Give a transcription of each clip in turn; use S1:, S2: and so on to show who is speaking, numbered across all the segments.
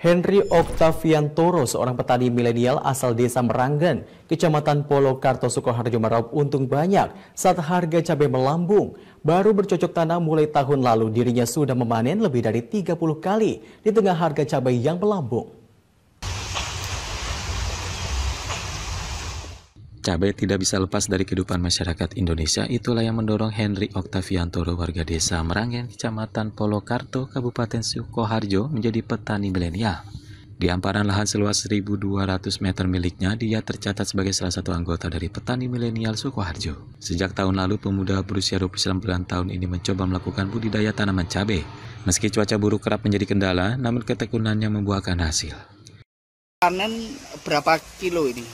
S1: Henry Oktaviantoro, seorang petani milenial asal desa Meranggen, kecamatan Polo Karto Sukoharjo meraup untung banyak saat harga cabai melambung. Baru bercocok tanam mulai tahun lalu dirinya sudah memanen lebih dari 30 kali di tengah harga cabai yang melambung.
S2: Cabai tidak bisa lepas dari kehidupan masyarakat Indonesia, itulah yang mendorong Henry Oktaviantoro warga desa Meranggen, Kecamatan Polokarto, Kabupaten Sukoharjo menjadi petani milenial. Di amparan lahan seluas 1.200 meter miliknya, dia tercatat sebagai salah satu anggota dari petani milenial Sukoharjo. Sejak tahun lalu, pemuda berusia 29 tahun ini mencoba melakukan budidaya tanaman cabai. Meski cuaca buruk kerap menjadi kendala, namun ketekunannya membuahkan hasil.
S3: Panen berapa kilo ini?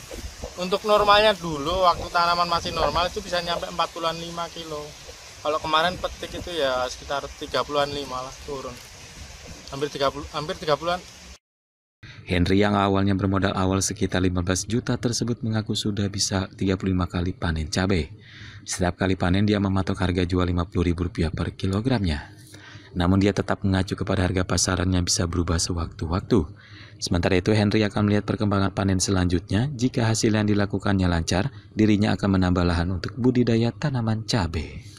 S3: untuk normalnya dulu waktu tanaman masih normal itu bisa nyampe 45 kilo kalau kemarin petik itu ya sekitar 30-an lima lah turun hampir 30 hampir 30-an
S2: Henry yang awalnya bermodal awal sekitar 15 juta tersebut mengaku sudah bisa 35 kali panen cabai. Setiap kali panen dia mematok harga jual ribu rupiah per kilogramnya. Namun dia tetap mengacu kepada harga pasaran yang bisa berubah sewaktu-waktu. Sementara itu, Henry akan melihat perkembangan panen selanjutnya. Jika hasil yang dilakukannya lancar, dirinya akan menambah lahan untuk budidaya tanaman cabai.